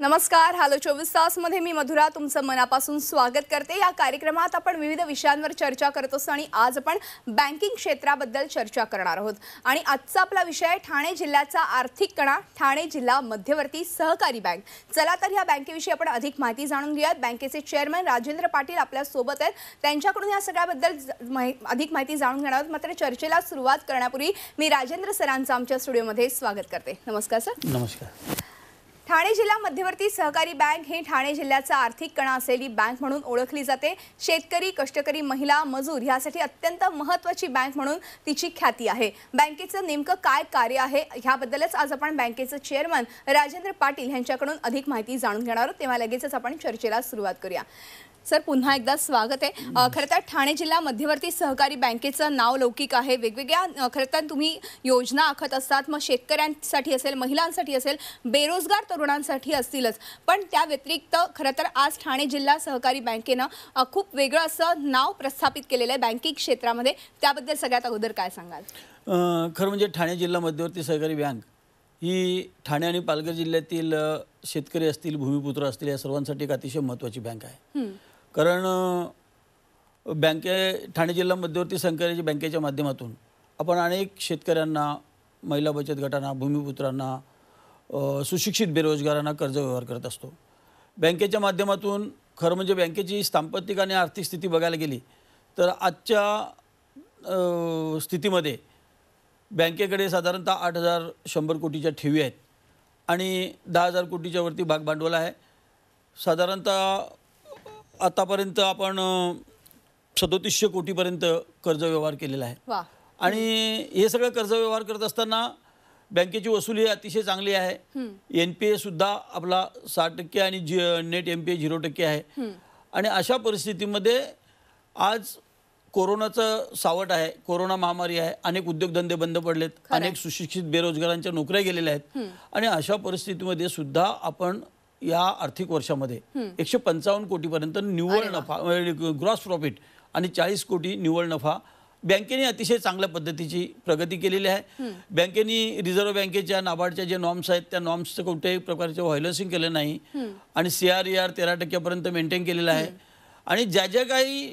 नमस्कार हॅलो चोवीस तासमध्ये मी मधुरा तुमचं मनापासून स्वागत करते या कार्यक्रमात आपण विविध विषयांवर चर्चा करत असतो आणि आज आपण बँकिंग क्षेत्राबद्दल चर्चा करणार आहोत आणि आजचा आपला विषय ठाणे जिल्ह्याचा आर्थिक कणा ठाणे जिल्हा मध्यवर्ती सहकारी बँक चला तर या बँकेविषयी आपण अधिक माहिती जाणून घेऊयात बँकेचे चेअरमन राजेंद्र पाटील आपल्यासोबत आहेत त्यांच्याकडून या सगळ्याबद्दल अधिक माहिती जाणून घेणार आहोत मात्र चर्चेला सुरुवात करण्यापूर्वी मी राजेंद्र सरांचं आमच्या स्टुडिओमध्ये स्वागत करते नमस्कार सर नमस्कार ठाणे जिल्हा मध्यवर्ती सहकारी बँक हे ठाणे जिल्ह्याचा आर्थिक कणा असलेली बँक म्हणून ओळखली जाते शेतकरी कष्टकरी महिला मजूर ह्यासाठी अत्यंत महत्त्वाची बँक म्हणून तिची ख्याती आहे बँकेचं नेमकं काय कार्य आहे ह्याबद्दलच आज आपण बँकेचं चेअरमन राजेंद्र पाटील यांच्याकडून अधिक माहिती जाणून घेणार आहोत तेव्हा लगेचच आपण चर्चेला सुरुवात करूया सर पुन्हा एकदा स्वागत आहे खरं तर ठाणे जिल्हा मध्यवर्ती सहकारी बँकेचं नाव लौकिक आहे वेगवेगळ्या खरं तर तुम्ही योजना आखत असतात मग शेतकऱ्यांसाठी असेल महिलांसाठी असेल बेरोजगार तरुणांसाठी असतीलच पण त्या व्यतिरिक्त खरं तर आज ठाणे जिल्हा सहकारी बँकेनं खूप वेगळं असं नाव प्रस्थापित केलेलं आहे बँकिंग क्षेत्रामध्ये त्याबद्दल सगळ्यात अगोदर काय सांगाल खरं म्हणजे ठाणे जिल्हा मध्यवर्ती सहकारी बँक ही ठाणे आणि पालघर जिल्ह्यातील शेतकरी असतील भूमिपुत्र असतील या सर्वांसाठी एक अतिशय महत्त्वाची बँक आहे कारण बँके ठाणे जिल्हा मध्यवर्ती सहकार्याच्या बँकेच्या माध्यमातून आपण अनेक शेतकऱ्यांना महिला बचत गटांना भूमिपुत्रांना सुशिक्षित बेरोजगारांना कर्ज व्यवहार करत असतो बँकेच्या माध्यमातून खरं म्हणजे बँकेची स्थापत्यिक आणि आर्थिक स्थिती बघायला गेली तर आजच्या स्थितीमध्ये बँकेकडे साधारणतः आठ हजार शंभर कोटीच्या ठेवी आहेत आणि दहा हजार कोटीच्यावरती भागभांडवल आहे साधारणतः आतापर्यंत आपण सदोतीसशे कोटीपर्यंत कर्ज व्यवहार केलेला आहे आणि हे सगळं कर्ज व्यवहार करत असताना बँकेची वसुली अतिशय चांगली आहे एन पी ए सुद्धा आपला साठ टक्के आणि जी net N P A zero टक्के आहे आणि अशा परिस्थितीमध्ये आज कोरोनाचं सावट आहे कोरोना महामारी आहे अनेक उद्योगधंदे बंद पडलेत अनेक सुशिक्षित बेरोजगारांच्या नोकऱ्या गेलेल्या आहेत आणि अशा परिस्थितीमध्ये सुद्धा आपण या आर्थिक वर्षामध्ये एकशे पंचावन्न कोटीपर्यंत निव्वळ नफा ग्रॉस म्हणजे प्रॉफिट आणि चाळीस कोटी निव्वळ नफा बँकेने अतिशय चांगल्या पद्धतीची प्रगती केलेली आहे बँकेने रिझर्व्ह बँकेच्या नाबार्डच्या जे नॉर्म्स आहेत त्या नॉर्म्सचं कोणत्याही प्रकारचे व्हायलसिंग केलं नाही आणि सी आर ई आर तेरा टक्क्यापर्यंत मेंटेन केलेलं आहे आणि ज्या ज्या काही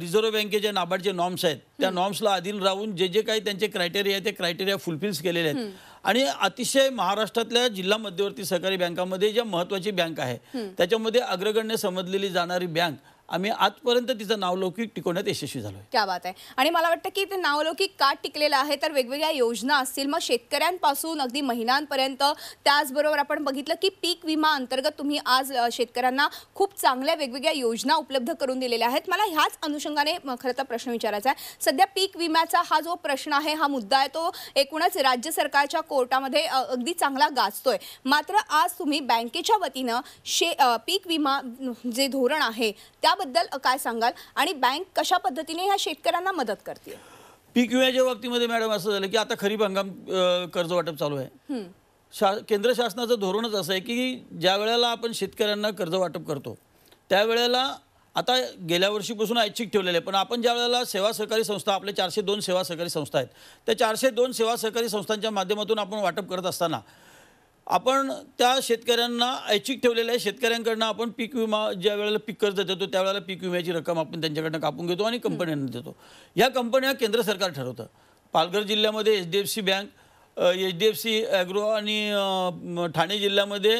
रिझर्व्ह बँकेच्या नाबार्डचे नॉर्म्स आहेत त्या नॉर्म्सला अधीन राहून जे जे काही त्यांचे क्रायटेरिया आहेत ते क्रायटेरिया फुलफिल्स केलेले आहेत आणि अतिशय महाराष्ट्रातल्या जिल्हा मध्यवर्ती सहकारी बँकामध्ये ज्या महत्वाची बँक आहे त्याच्यामध्ये अग्रगण्य समजलेली जाणारी बँक आम्ही आजपर्यंत तिचं नावलौकिक टिकवण्यात यशस्वी झालो क्या बात आहे आणि मला वाटतं की ते नावलौकिक का टिकलेलं आहे तर वेगवेगळ्या योजना असतील मग शेतकऱ्यांपासून अगदी महिलांपर्यंत त्याचबरोबर आपण बघितलं की पीक विमा अंतर्गत तुम्ही आज शेतकऱ्यांना खूप चांगल्या वेगवेगळ्या योजना उपलब्ध करून दिलेल्या आहेत मला ह्याच अनुषंगाने खरं तर प्रश्न विचारायचा आहे सध्या पीक विम्याचा हा जो प्रश्न आहे हा मुद्दा आहे तो एकूणच राज्य सरकारच्या कोर्टामध्ये अगदी चांगला गाजतोय मात्र आज तुम्ही बँकेच्या वतीनं शे पीक विमा जे धोरण आहे त्या याबद्दल काय सांगाल आणि बँक कशा पद्धतीने ह्या शेतकऱ्यांना मदत करते पीक विम्याच्या बाबतीमध्ये मॅडम असं झालं की आता खरीप हंगाम कर्ज वाटप चालू आहे शा केंद्र शासनाचं धोरणच असं आहे की ज्या वेळेला आपण शेतकऱ्यांना कर्ज वाटप करतो त्यावेळेला आता गेल्या वर्षीपासून ऐच्छिक ठेवलेले पण आपण ज्या वेळेला सेवा सहकारी संस्था आपले चारशे दोन सेवा सहकारी संस्था आहेत त्या चारशे दोन सेवा सहकारी संस्थांच्या माध्यमातून आपण वाटप करत असताना आपण त्या शेतकऱ्यांना ऐच्छिक ठेवलेलं आहे शेतकऱ्यांकडनं आपण पीक विमा ज्या वेळेला पीक कर्ज देतो त्यावेळेला पीक विम्याची रक्कम आपण त्यांच्याकडनं कापून घेतो आणि कंपन्यांना देतो या कंपन्या केंद्र सरकार ठरवतं पालघर जिल्ह्यामध्ये H D F C bank H D F C agro आणि ठाणे जिल्ह्यामध्ये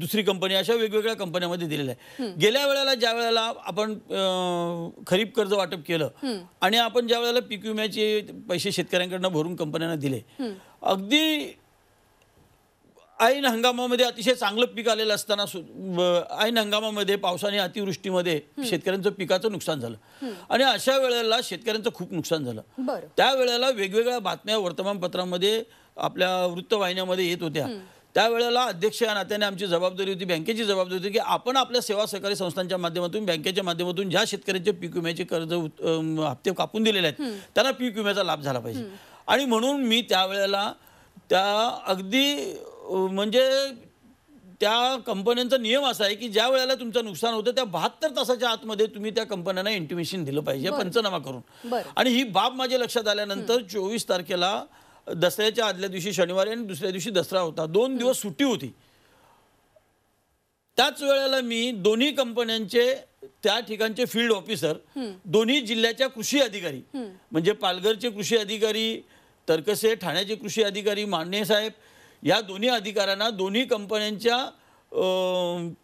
दुसरी कंपनी अशा वेगवेगळ्या कंपन्यांमध्ये दिलेल्या आहे गेल्या वेळेला ज्या वेळेला आपण खरीप कर्ज वाटप केलं आणि आपण ज्या वेळेला पीक विम्याचे पैसे शेतकऱ्यांकडनं भरून कंपन्यांना दिले अगदी ऐन हंगामामध्ये अतिशय चांगलं पीक आलेलं असताना ऐन हंगामामध्ये पावसाने अतिवृष्टीमध्ये शेतकऱ्यांचं पिकाचं नुकसान झालं आणि अशा वेळेला शेतकऱ्यांचं खूप नुकसान झालं त्यावेळेला वेगवेगळ्या बातम्या वर्तमानपत्रामध्ये आपल्या वृत्तवाहिन्यामध्ये येत होत्या त्यावेळेला अध्यक्ष या नात्याने आमची जबाबदारी होती बँकेची जबाबदारी होती की आपण आपल्या सेवा सहकारी संस्थांच्या माध्यमातून बँकेच्या माध्यमातून ज्या शेतकऱ्यांचे पीक विम्याचे कर्ज हप्ते कापून दिलेले आहेत त्यांना पीक विम्याचा लाभ झाला पाहिजे आणि म्हणून मी त्यावेळेला त्या अगदी म्हणजे त्या कंपन्यांचा नियम असा आहे की ज्या वेळेला तुमचं नुकसान होतं त्या बहात्तर तासाच्या आतमध्ये तुम्ही त्या कंपन्यांना इंटिमेशन दिलं पाहिजे पंचनामा करून आणि ही बाब माझ्या लक्षात आल्यानंतर चोवीस तारखेला दसऱ्याच्या आदल्या दिवशी शनिवारी आणि दुसऱ्या दिवशी दसरा होता दोन दिवस सुट्टी होती त्याच वेळेला मी दोन्ही कंपन्यांचे त्या ठिकाणचे फील्ड ऑफिसर दोन्ही जिल्ह्याच्या कृषी अधिकारी म्हणजे पालघरचे कृषी अधिकारी तरकसे ठाण्याचे कृषी अधिकारी मांडणे साहेब या दोन्ही अधिकाऱ्यांना दोन्ही कंपन्यांच्या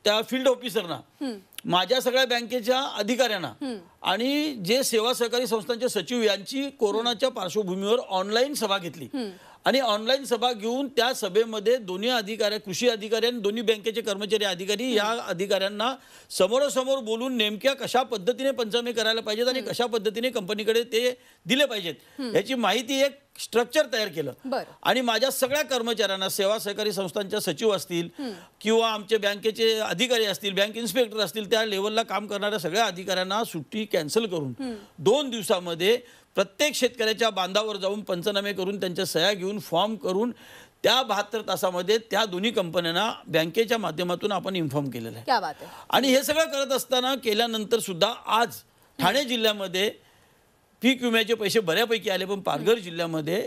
त्या फील्ड ऑफिसरना माझ्या सगळ्या बँकेच्या अधिकाऱ्यांना आणि जे सेवा सहकारी संस्थांचे सचिव यांची कोरोनाच्या पार्श्वभूमीवर ऑनलाईन सभा घेतली आणि ऑनलाईन सभा घेऊन त्या सभेमध्ये दोन्ही अधिकाऱ्या कृषी अधिकारी आणि दोन्ही बँकेचे कर्मचारी अधिकारी या अधिकाऱ्यांना समोरासमोर बोलून नेमक्या कशा पद्धतीने पंचनामे करायला पाहिजेत आणि कशा पद्धतीने कंपनीकडे ते दिले पाहिजेत याची माहिती एक स्ट्रक्चर तयार केलं आणि माझ्या सगळ्या कर्मचाऱ्यांना सेवा सहकारी संस्थांच्या सचिव असतील किंवा आमचे बँकेचे अधिकारी असतील बँक इन्स्पेक्टर असतील त्या लेवलला काम करणाऱ्या सगळ्या अधिकाऱ्यांना सुट्टी कॅन्सल करून दोन दिवसामध्ये प्रत्येक शेतकऱ्याच्या बांधावर जाऊन पंचनामे करून त्यांच्या सह्या घेऊन फॉर्म करून त्या बहात्तर तासामध्ये त्या दोन्ही कंपन्यांना बँकेच्या माध्यमातून आपण इन्फॉर्म केलेलं आहे आणि हे सगळं करत असताना केल्यानंतर सुद्धा आज ठाणे जिल्ह्यामध्ये पीक विम्याचे पैसे बऱ्यापैकी आले पण पालघर जिल्ह्यामध्ये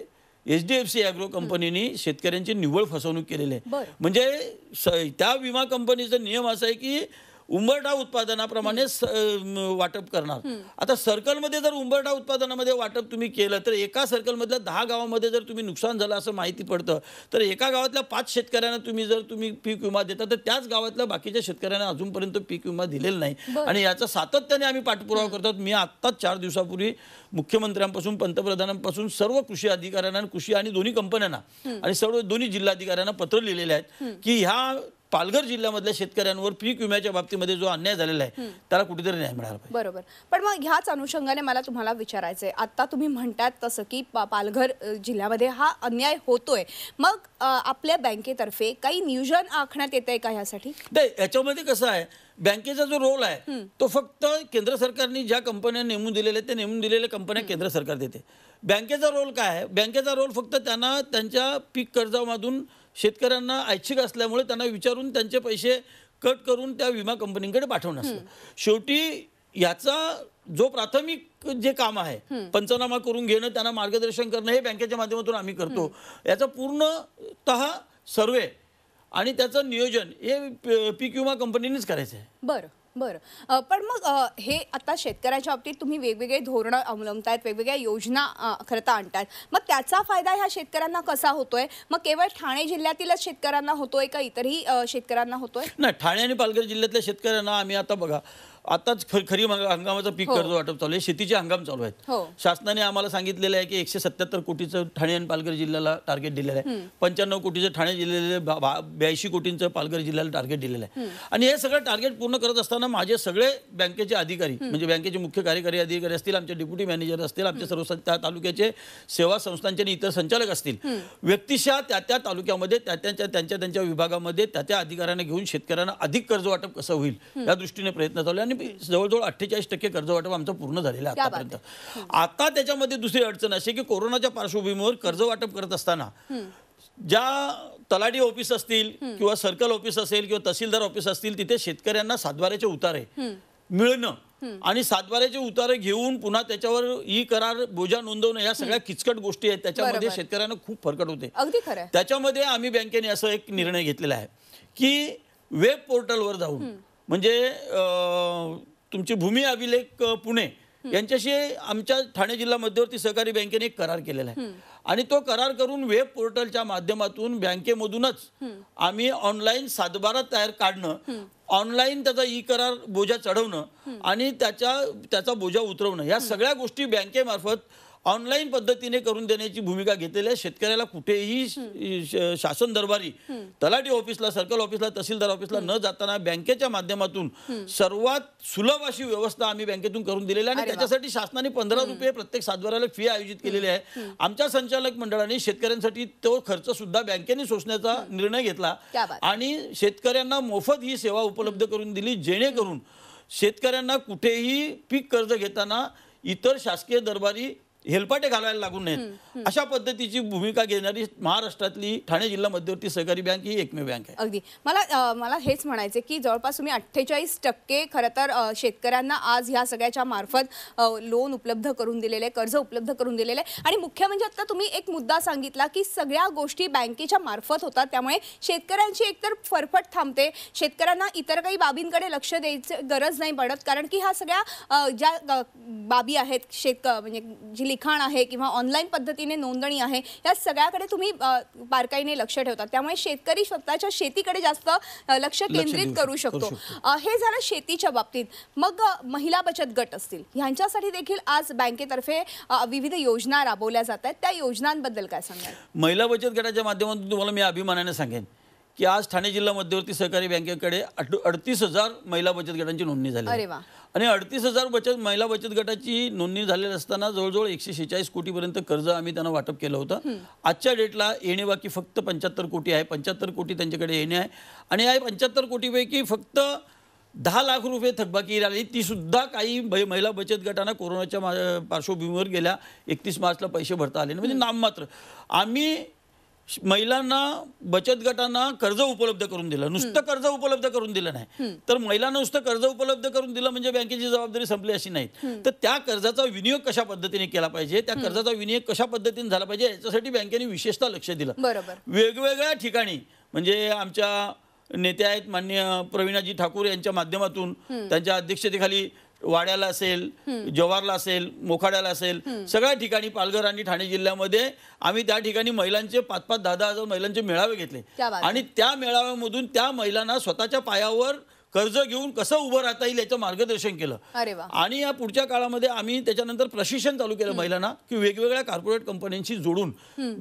H D F C agro कंपनीने शेतकऱ्यांची निव्वळ फसवणूक केलेली आहे म्हणजे त्या विमा कंपनीचा नियम असा आहे की उंबरडा उत्पादनाप्रमाणे वाटप करणार आता सर्कलमध्ये जर उंबरडा उत्पादनामध्ये वाटप तुम्ही केलं तर एका सर्कलमधल्या दहा गावामध्ये जर तुम्ही नुकसान झालं असं माहिती पडतं तर एका गावातल्या पाच शेतकऱ्यांना तुम्ही जर तुम्ही पीक विमा देता तर त्याच गावातल्या बाकीच्या शेतकऱ्यांना अजूनपर्यंत पीक विमा दिलेला नाही आणि याचा सातत्याने आम्ही पाठपुरावा करतो मी आत्ताच चार दिवसापूर्वी मुख्यमंत्र्यांपासून पंतप्रधानांपासून सर्व कृषी अधिकाऱ्यांना कृषी आणि दोन्ही कंपन्यांना आणि सर्व दोन्ही जिल्हाधिकाऱ्यांना पत्र लिहिलेले आहेत की ह्या पालघर जिल्ह्यामधल्या शेतकऱ्यांवर पीक विम्याच्या बाबतीमध्ये जो अन्याय झालेला आहे त्याला कुठेतरी न्याय मिळाला बरोबर पण मग ह्याच अनुषंगाने मला तुम्हाला विचारायचंय आहे तुम्ही म्हणतात तसं की पालघर जिल्ह्यामध्ये हा अन्याय होतोय मग आपल्या बँकेतर्फे काही नियोजन आखण्यात येत आहे का ह्यासाठी नाही याच्यामध्ये कसं आहे बँकेचा जो रोल आहे तो फक्त केंद्र सरकारने ज्या कंपन्या नेमून दिलेल्या त्या नेमून दिलेल्या कंपन्या केंद्र सरकार देते बँकेचा रोल काय आहे बँकेचा रोल फक्त त्यांना त्यांच्या पीक कर्जामधून शेतकऱ्यांना ऐच्छिक असल्यामुळे त्यांना विचारून त्यांचे पैसे कट करून त्या विमा कंपनीकडे पाठवणं असतं शेवटी याचा जो प्राथमिक जे काम आहे पंचनामा करून घेणं त्यांना मार्गदर्शन करणं हे बँकेच्या माध्यमातून आम्ही करतो याचा पूर्णत सर्वे आणि त्याचं नियोजन हे पीक विमा कंपनीनेच करायचं आहे बरं बरं पण मग हे आता शेतकऱ्याच्या बाबतीत तुम्ही वेगवेगळे धोरणं अवलंबतायत वेगवेगळ्या योजना खरं तर आणतात मग त्याचा फायदा ह्या शेतकऱ्यांना कसा होतोय मग केवळ ठाणे जिल्ह्यातीलच शेतकऱ्यांना होतोय का इतरही शेतकऱ्यांना होतोय नाही ठाणे आणि पालघर जिल्ह्यातल्या शेतकऱ्यांना आम्ही आता बघा आताच खरी हंगामाचं पीक हो. कर्ज वाटप चालू आहे शेतीचे हंगाम चालू आहेत हो. शासनाने आम्हाला सांगितलेलं आहे की एकशे सत्याहत्तर कोटीचं ठाणे आणि पालघर जिल्ह्याला टार्गेट दिलेलं आहे पंच्याण्णव कोटीचं ठाणे जिल्ह्याला ब्याऐंशी कोटींचं पालघर जिल्ह्याला टार्गेट दिलेलं आहे आणि हे सगळं टार्गेट पूर्ण करत असताना माझे सगळे बँकेचे अधिकारी म्हणजे बँकेचे मुख्य कार्यकारी अधिकारी असतील आमचे डेप्युटी मॅनेजर असतील आमचे सर्व त्या तालुक्याचे सेवा संस्थांचे आणि इतर संचालक असतील व्यक्तिशः त्या त्या तालुक्यामध्ये त्या त्यांच्या त्यांच्या त्यांच्या विभागामध्ये त्या त्या अधिकाऱ्यांना घेऊन शेतकऱ्यांना अधिक कर्ज वाटप कसं होईल या दृष्टीने प्रयत्न चालू आणि जवळजवळ अठ्ठेचाळीस टक्के वाटप आमचं पूर्ण झालेलं आहे आतापर्यंत आता त्याच्यामध्ये दुसरी अडचण अशी की कोरोनाच्या पार्श्वभूमीवर वाटप करत असताना ज्या तलाडी ऑफिस असतील किंवा सर्कल ऑफिस असेल किंवा तहसीलदार ऑफिस असतील तिथे शेतकऱ्यांना सातवाऱ्याचे उतारे मिळणं आणि सातवाऱ्याचे उतारे घेऊन पुन्हा त्याच्यावर ई करार बोजा नोंदवणं या सगळ्या किचकट गोष्टी आहेत त्याच्यामध्ये शेतकऱ्यांना खूप फरकट होते त्याच्यामध्ये आम्ही बँकेने असं एक निर्णय घेतलेला आहे की वेब पोर्टलवर जाऊन म्हणजे तुमचे भूमी अभिलेख पुणे यांच्याशी आमच्या ठाणे जिल्हा मध्यवर्ती सहकारी बँकेने एक करार केलेला आहे आणि तो करार करून वेब पोर्टलच्या माध्यमातून बँकेमधूनच आम्ही ऑनलाईन सातबारा तयार काढणं ऑनलाईन त्याचा ई करार बोजा चढवणं आणि त्याच्या त्याचा बोजा उतरवणं या सगळ्या गोष्टी बँकेमार्फत ऑनलाईन पद्धतीने करून देण्याची भूमिका घेतलेल्या शेतकऱ्याला कुठेही शासन दरबारी तलाठी ऑफिसला सर्कल ऑफिसला तहसीलदार ऑफिसला न जाताना बँकेच्या माध्यमातून सर्वात सुलभ अशी व्यवस्था आम्ही बँकेतून करून दिलेली आहे आणि त्याच्यासाठी शासनाने पंधरा रुपये प्रत्येक सातबाराला फी आयोजित केलेली आहे आमच्या संचालक मंडळाने शेतकऱ्यांसाठी तो खर्च सुद्धा बँकेने सोसण्याचा निर्णय घेतला आणि शेतकऱ्यांना मोफत ही सेवा उपलब्ध करून दिली जेणेकरून शेतकऱ्यांना कुठेही पीक कर्ज घेताना इतर शासकीय दरबारी हेलपाटे घालायला लागू नयेत अशा पद्धतीची भूमिका घेणारी महाराष्ट्रातली ठाणे जिल्हा मध्यवर्ती सहकारी बँक ही एकमेव बँक आहे अगदी मला मला हेच म्हणायचे की जवळपास तुम्ही अठ्ठेचाळीस टक्के खरं तर शेतकऱ्यांना आज ह्या सगळ्याच्या मार्फत लोन उपलब्ध करून दिलेले कर्ज उपलब्ध करून दिलेले आणि मुख्य म्हणजे आता तुम्ही एक मुद्दा सांगितला की सगळ्या गोष्टी बँकेच्या मार्फत होतात त्यामुळे शेतकऱ्यांची एकतर फरफट थांबते शेतकऱ्यांना इतर काही बाबींकडे लक्ष द्यायचं गरज नाही पडत कारण की ह्या सगळ्या ज्या बाबी आहेत शेत म्हणजे लिखाण आहे किंवा ऑनलाईन पद्धतीने नोंदणी आहे या सगळ्याकडे तुम्ही बारकाईने लक्ष ठेवता त्यामुळे शेतकरी स्वतःच्या शेतीकडे जास्त लक्ष केंद्रित करू शकतो हे झालं शेतीच्या बाबतीत मग महिला बचत गट असतील ह्यांच्यासाठी देखील आज बँकेतर्फे विविध योजना राबवल्या जात आहेत त्या योजनांबद्दल काय सांगा महिला बचत गटाच्या माध्यमातून तुम्हाला मी अभिमानाने सांगेन की आज ठाणे जिल्हा मध्यवर्ती सहकारी बँकेकडे अडतीस हजार महिला बचत गटांची नोंदणी झाली आणि अडतीस हजार बचत महिला बचत गटाची नोंदणी झालेली असताना जवळजवळ एकशे शेचाळीस कोटीपर्यंत कर्ज आम्ही त्यांना वाटप केलं होतं आजच्या डेटला येणे बाकी फक्त पंच्याहत्तर कोटी आहे पंच्याहत्तर कोटी त्यांच्याकडे येणे आहे आणि या पंच्याहत्तर कोटीपैकी फक्त दहा लाख रुपये थकबाकी राहिली ती सुद्धा काही महिला बचत गटांना कोरोनाच्या पार्श्वभूमीवर गेल्या एकतीस मार्चला पैसे भरता आले म्हणजे नाममात्र आम्ही महिलांना बचत गटांना कर्ज उपलब्ध करून दिलं नुसतं कर्ज उपलब्ध करून दिलं नाही तर महिलांना नुसतं कर्ज उपलब्ध करून दिलं म्हणजे बँकेची जबाबदारी संपली अशी नाही तर त्या कर्जाचा विनियोग कशा पद्धतीने केला पाहिजे त्या कर्जाचा विनियोग कशा पद्धतीने झाला पाहिजे याच्यासाठी बँकेने विशेषतः लक्ष दिलं वेगवेगळ्या ठिकाणी म्हणजे आमच्या नेते आहेत मान्य प्रवीणाजी ठाकूर यांच्या माध्यमातून त्यांच्या अध्यक्षतेखाली वाड्याला असेल जव्हारला असेल मोखाड्याला असेल सगळ्या ठिकाणी पालघर आणि ठाणे जिल्ह्यामध्ये आम्ही त्या ठिकाणी महिलांचे पाच पाच दहा दहा हजार महिलांचे मेळावे घेतले आणि त्या मेळाव्यामधून त्या महिलांना स्वतःच्या पायावर कर्ज घेऊन कसं उभं राहता येईल याचं मार्गदर्शन केलं आणि या पुढच्या काळामध्ये आम्ही त्याच्यानंतर प्रशिक्षण चालू केलं महिलांना की वेगवेगळ्या कॉर्पोरेट कंपन्यांशी जोडून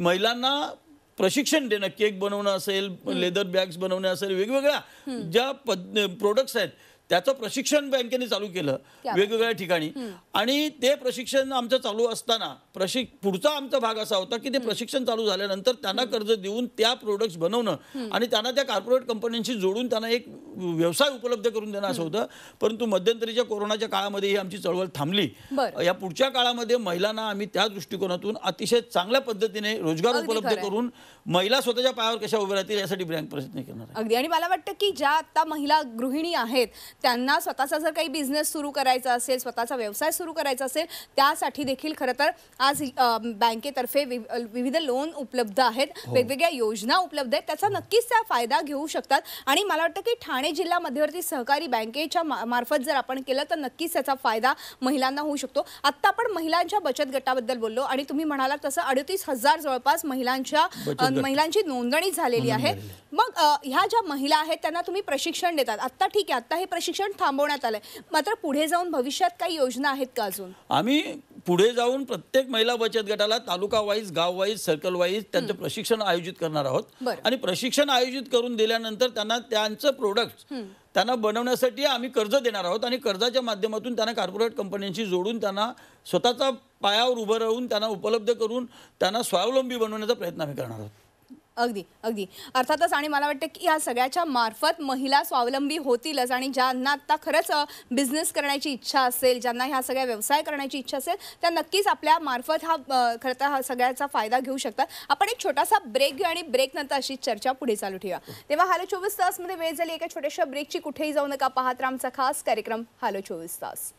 महिलांना प्रशिक्षण देणं केक बनवणं असेल लेदर बॅग्स बनवणे असेल वेगवेगळ्या ज्या पद प्रोडक्ट्स आहेत त्याचं प्रशिक्षण बँकेने चालू केलं वेगवेगळ्या ठिकाणी आणि ते प्रशिक्षण आमचं चालू असताना प्रशिक पुढचा आमचा भाग असा होता की ते प्रशिक्षण चालू झाल्यानंतर त्यांना कर्ज देऊन त्या प्रोडक्ट्स बनवणं आणि त्यांना त्या कॉर्पोरेट कंपन्यांशी जोडून त्यांना एक व्यवसाय उपलब्ध करून देणं असं होतं परंतु मध्यंतरीच्या कोरोनाच्या काळामध्ये ही आमची चळवळ थांबली या पुढच्या काळामध्ये महिलांना आम्ही त्या दृष्टिकोनातून अतिशय चांगल्या पद्धतीने रोजगार उपलब्ध करून महिला स्वतःच्या पायावर कशा उभ्या राहतील यासाठी बँक प्रयत्न करणार अगदी आणि मला वाटतं की ज्या आता महिला गृहिणी आहेत त्यांना स्वतःचा जर काही बिझनेस सुरू करायचा असेल स्वतःचा व्यवसाय सुरू करायचा असेल त्यासाठी देखील खरं तर आज बँकेतर्फे विविध लोन उपलब्ध आहेत हो. वेगवेगळ्या योजना उपलब्ध आहेत त्याचा हो. नक्कीच त्या फायदा घेऊ शकतात आणि मला वाटतं की ठाणे जिल्हा मध्यवर्ती सहकारी बँकेच्या मार्फत जर आपण केलं तर नक्कीच त्याचा फायदा महिलांना होऊ शकतो आत्ता आपण महिलांच्या बचत गटाबद्दल बोललो आणि तुम्ही म्हणालात तसं अडतीस हजार जवळपास महिलांच्या महिलांची नोंदणी झालेली आहे मग ह्या ज्या महिला आहेत त्यांना तुम्ही प्रशिक्षण देतात आत्ता ठीक आहे आत्ता हे प्रशिक्षण शिक्षण थांबवण्यात आलंय मात्र पुढे जाऊन भविष्यात काही योजना आहेत का अजून आम्ही पुढे जाऊन प्रत्येक महिला बचत गटाला तालुका वाईज गाव वाईज सर्कल वाईज त्यांचं प्रशिक्षण आयोजित करणार आहोत आणि प्रशिक्षण आयोजित करून दिल्यानंतर त्यांना त्यांचं प्रोडक्ट त्यांना बनवण्यासाठी आम्ही कर्ज देणार आहोत आणि कर्जाच्या माध्यमातून त्यांना कॉर्पोरेट कंपन्यांशी जोडून त्यांना स्वतःचा पायावर उभं राहून त्यांना उपलब्ध करून त्यांना स्वावलंबी बनवण्याचा प्रयत्न आम्ही करणार आहोत अगदी अगदी अर्थातच आणि मला वाटतं की या सगळ्याच्या मार्फत महिला स्वावलंबी होतीलच आणि ज्यांना आता खरंच बिझनेस करण्याची इच्छा असेल ज्यांना ह्या सगळ्या व्यवसाय करण्याची इच्छा असेल त्या नक्कीच आपल्या मार्फत हा खरं तर हा सगळ्याचा फायदा घेऊ शकतात आपण एक छोटासा ब्रेक घेऊ आणि ब्रेक नंतर अशी चर्चा पुढे चालू ठेवा तेव्हा हालो चोवीस तासमध्ये वेळ झाली एका छोट्याशा ब्रेकची कुठेही जाऊ नका पाहत आमचा खास कार्यक्रम हालो चोवीस तास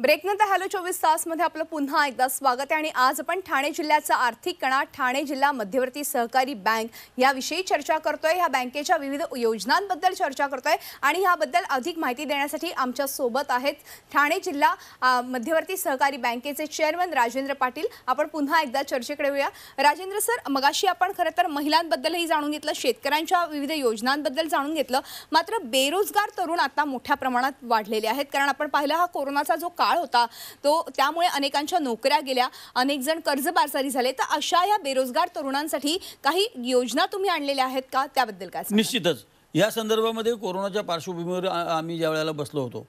नंतर हॅलो चोवीस मध्ये आपलं पुन्हा एकदा स्वागत आहे आणि आज आपण ठाणे जिल्ह्याचा आर्थिक कणा ठाणे जिल्हा मध्यवर्ती सहकारी बँक याविषयी चर्चा करतोय ह्या बँकेच्या विविध योजनांबद्दल चर्चा करतोय आणि ह्याबद्दल अधिक माहिती देण्यासाठी आमच्या सोबत आहेत ठाणे जिल्हा मध्यवर्ती सहकारी बँकेचे चेअरमन राजेंद्र पाटील आपण पुन्हा एकदा चर्चेकडे येऊया राजेंद्र सर मगाशी आपण खरं तर महिलांबद्दलही जाणून घेतलं शेतकऱ्यांच्या विविध योजनांबद्दल जाणून घेतलं मात्र बेरोजगार तरुण आता मोठ्या प्रमाणात वाढलेले आहेत कारण आपण पाहिलं हा कोरोनाचा जो काळ होता तो त्यामुळे अनेकांच्या नोकऱ्या गेल्या अनेक जण कर्जबाजारी झाले तर अशा या बेरोजगार तरुणांसाठी काही योजना तुम्ही आणलेल्या आहेत का त्याबद्दल काय निश्चितच या संदर्भामध्ये कोरोनाच्या पार्श्वभूमीवर आम्ही ज्या वेळेला बसलो होतो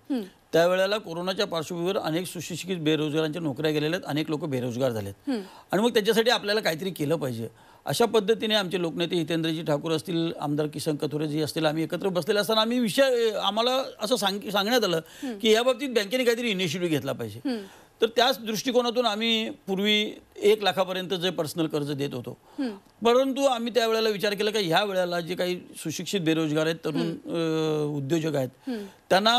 त्यावेळेला कोरोनाच्या पार्श्वभूमीवर अनेक सुशिक्षित बेरोजगारांच्या नोकऱ्या गेलेल्या आहेत अनेक लोक बेरोजगार झालेत आणि मग त्याच्यासाठी आपल्याला काहीतरी केलं पाहिजे अशा पद्धतीने आमचे लोकनेते हितेंद्रजी ठाकूर असतील आमदार किसन कथोरेजी असतील आम्ही एकत्र बसलेले असताना आम्ही विषय आम्हाला असं सांग सांगण्यात आलं की या बाबतीत बँकेने काहीतरी इनिशिएटिव्ह घेतला पाहिजे तर त्याच दृष्टिकोनातून आम्ही पूर्वी एक लाखापर्यंत जे पर्सनल कर्ज देत होतो परंतु आम्ही त्यावेळेला विचार केला की ह्या वेळेला जे काही सुशिक्षित बेरोजगार आहेत तरुण उद्योजक आहेत त्यांना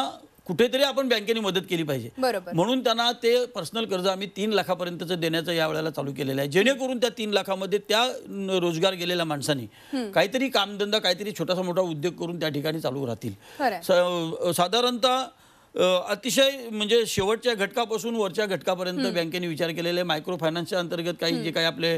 कुठेतरी आपण बँकेने मदत केली पाहिजे म्हणून त्यांना ते पर्सनल कर्ज आम्ही तीन लाखापर्यंतचं देण्याचं या वेळेला चालू केलेलं आहे जेणेकरून त्या तीन लाखामध्ये त्या रोजगार गेलेल्या माणसांनी काहीतरी कामधंदा काहीतरी छोटासा मोठा उद्योग करून त्या ठिकाणी चालू राहतील साधारणतः अतिशय म्हणजे शेवटच्या घटकापासून वरच्या घटकापर्यंत बँकेने विचार केलेले मायक्रो फायनान्सच्या अंतर्गत काही जे काही आपले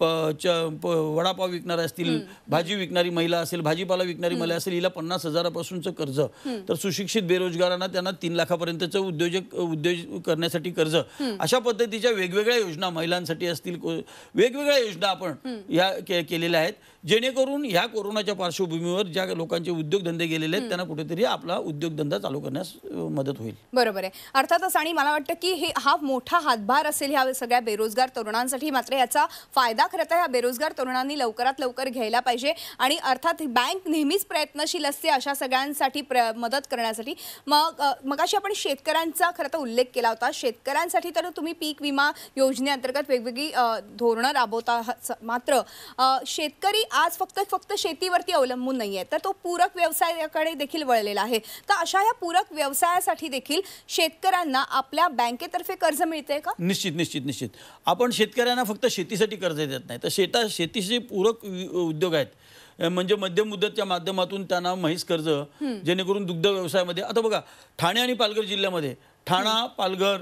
वडापाव विकणारे असतील भाजी विकणारी महिला असेल भाजीपाला विकणारी महिला असेल हिला पन्नास हजारापासूनचं कर्ज तर सुशिक्षित बेरोजगारांना त्यांना तीन लाखापर्यंतचं उद्योजक उद्योज करण्यासाठी कर्ज अशा पद्धतीच्या वेगवेगळ्या योजना महिलांसाठी असतील वेगवेगळ्या योजना आपण या केलेल्या आहेत जेणेकरून ह्या कोरोनाच्या पार्श्वभूमीवर ज्या लोकांचे उद्योगधंदे गेलेले आहेत त्यांना कुठेतरी आपला उद्योगधंदा चालू करण्यास मदत होईल बरोबर आहे अर्थातच आणि मला वाटतं की हे हा मोठा हातभार असेल ह्या सगळ्या बेरोजगार तरुणांसाठी मात्र याचा फायदा खरं तर ह्या बेरोजगार तरुणांनी लवकरात लवकर घ्यायला पाहिजे आणि अर्थात बँक नेहमीच प्रयत्नशील असते अशा सगळ्यांसाठी प्र मदत करण्यासाठी मग मग अशी आपण शेतकऱ्यांचा खरं तर उल्लेख केला होता शेतकऱ्यांसाठी तर तुम्ही पीक विमा योजनेअंतर्गत वेगवेगळी धोरणं राबवता मात्र शेतकरी आज फक्त फक्त शेतीवरती अवलंबून नाही आहे तर तो पूरक व्यवसायाकडे देखील वळलेला आहे तर अशा या पूरक व्यवसायास साठी देखील शेतकऱ्यांना आपल्या बँकेतर्फे कर्ज मिळते का निश्चित निश्चित निश्चित आपण शेतकऱ्यांना फक्त शेतीसाठी कर्ज देत नाही तर शेता शेतीशी पूरक उद्योग आहेत म्हणजे मध्यम मुदतच्या माध्यमातून त्यांना म्हैस कर्ज जेणेकरून दुग्ध व्यवसायामध्ये आता बघा ठाणे आणि पालघर जिल्ह्यामध्ये ठाणा पालघर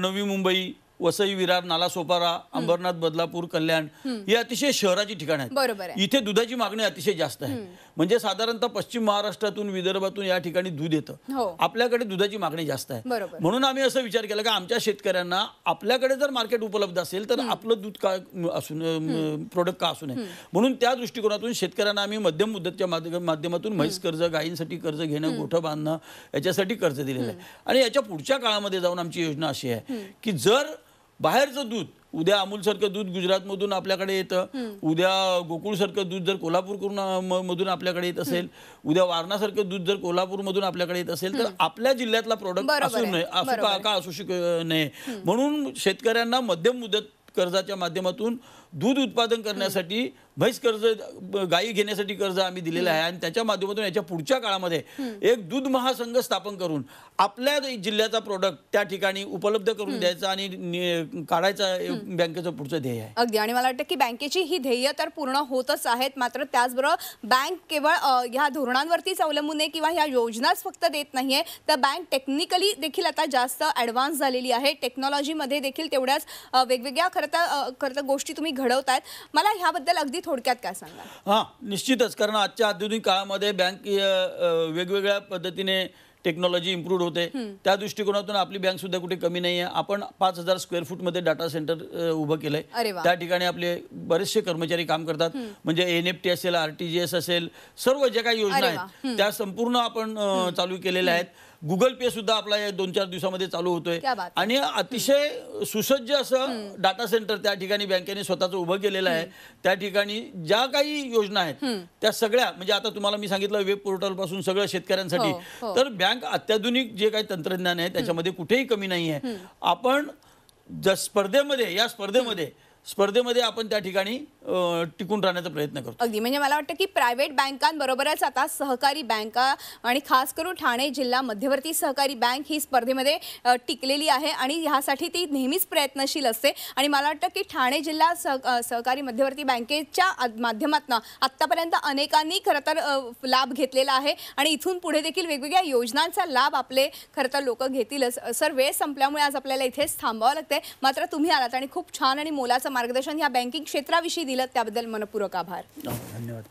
नवी मुंबई वसई विरार नालासोपारा अंबरनाथ बदलापूर कल्याण हे अतिशय शहराची ठिकाण आहेत इथे दुधाची मागणी अतिशय जास्त आहे म्हणजे साधारणतः पश्चिम महाराष्ट्रातून विदर्भातून या ठिकाणी दूध येतं हो. आपल्याकडे दुधाची मागणी जास्त आहे म्हणून आम्ही असं विचार केला की आमच्या शेतकऱ्यांना आपल्याकडे जर मार्केट उपलब्ध असेल तर आपलं दूध का असून प्रोडक्ट का असू नये म्हणून त्या दृष्टिकोनातून शेतकऱ्यांना आम्ही मध्यम मुदतच्या माध्यमातून म्हैस कर्ज गायींसाठी कर्ज घेणं गोठं बांधणं याच्यासाठी कर्ज दिलेलं आहे आणि याच्या पुढच्या काळामध्ये जाऊन आमची योजना अशी आहे की जर बाहेरचं दूध उद्या सारखं दूध गुजरातमधून आपल्याकडे येतं उद्या गोकुळ सारखं दूध जर कोल्हापूरकडून मधून आपल्याकडे येत असेल उद्या वारणासारखं दूध जर कोल्हापूरमधून आपल्याकडे येत असेल तर आपल्या जिल्ह्यातला प्रॉडक्ट असू नये असू का असू शक नये म्हणून शेतकऱ्यांना मध्यम मुदत कर्जाच्या माध्यमातून दूध उत्पादन करण्यासाठी भैस कर्ज गायी घेण्यासाठी कर्ज आम्ही दिलेलं आहे आणि त्याच्या माध्यमातून याच्या पुढच्या काळामध्ये एक दूध महासंघ स्थापन करून आपल्या जिल्ह्याचा प्रोडक्ट त्या ठिकाणी उपलब्ध करून द्यायचा आणि काढायचा बँकेचं पुढचं ध्येय आहे अगदी आणि मला वाटतं की बँकेची ही ध्येय तर पूर्ण होतच आहेत मात्र त्याचबरोबर बँक केवळ ह्या धोरणांवरतीच अवलंबून आहे किंवा ह्या योजनाच फक्त देत नाहीये तर बँक टेक्निकली देखील आता जास्त ॲडव्हान्स झालेली आहे टेक्नॉलॉजीमध्ये देखील तेवढ्याच वेगवेगळ्या खरं तर गोष्टी तुम्ही घडवत आहेत मला ह्याबद्दल अगदी थोडक्यात काय सांगा हां निश्चितच कारण आजच्या आधुनिक काळामध्ये बँक वेगवेगळ्या पद्धतीने टेक्नॉलॉजी इम्प्रूव्ह होते त्या दृष्टिकोनातून आपली बँक सुद्धा कुठे कमी नाही आहे आपण पाच हजार स्क्वेअर फूट मध्ये डाटा सेंटर उभं केलंय त्या ठिकाणी आपले बरेचसे कर्मचारी काम करतात म्हणजे एन एफ टी असेल आरटीजीएस असेल सर्व ज्या काही योजना आहेत त्या संपूर्ण आपण चालू केलेल्या आहेत गुगल पे सुद्धा आपला या दोन चार दिवसामध्ये चालू होतोय आणि अतिशय सुसज्ज असं डाटा सेंटर त्या ठिकाणी बँकेने स्वतःचं उभं केलेलं आहे त्या ठिकाणी ज्या काही योजना आहेत त्या सगळ्या म्हणजे आता तुम्हाला मी सांगितलं वेब पोर्टल पासून सगळ्या शेतकऱ्यांसाठी हो, हो. तर बँक अत्याधुनिक जे काही तंत्रज्ञान आहे त्याच्यामध्ये कुठेही कमी नाही आहे आपण स्पर्धेमध्ये या स्पर्धेमध्ये स्पर्धेमध्ये आपण त्या ठिकाणी टिकून राहण्याचा प्रयत्न करतो अगदी म्हणजे मला वाटतं की प्रायव्हेट बँकांबरोबरच आता सहकारी बँका आणि खास करून ठाणे जिल्हा मध्यवर्ती सहकारी बँक ही स्पर्धेमध्ये टिकलेली आहे आणि ह्यासाठी ती नेहमीच प्रयत्नशील असते आणि मला वाटतं की ठाणे जिल्हा सह सहकारी मध्यवर्ती बँकेच्या माध्यमातून आत्तापर्यंत अनेकांनी खरं तर लाभ घेतलेला आहे आणि इथून पुढे देखील वेगवेगळ्या योजनांचा लाभ आपले खरं तर लोक घेतीलच सर वेळ संपल्यामुळे आज आपल्याला इथेच थांबावं लागते मात्र तुम्ही आलात आणि खूप छान आणि मोलाचं मार्गदर्शन ह्या बँकिंग क्षेत्राविषयी दिलं त्याबद्दल मनपूर्वक आभार हो, धन्यवाद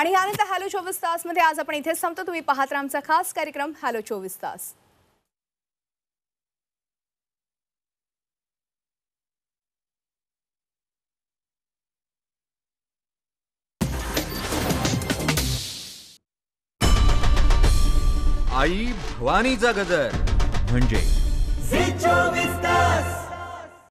आणि यानंतर हॅलो चोवीस मध्ये आज आपण इथेच थांबतो तुम्ही पाहत आमचा खास कार्यक्रम हॅलो चोवीस तास आई भवानीचा गजर म्हणजे तास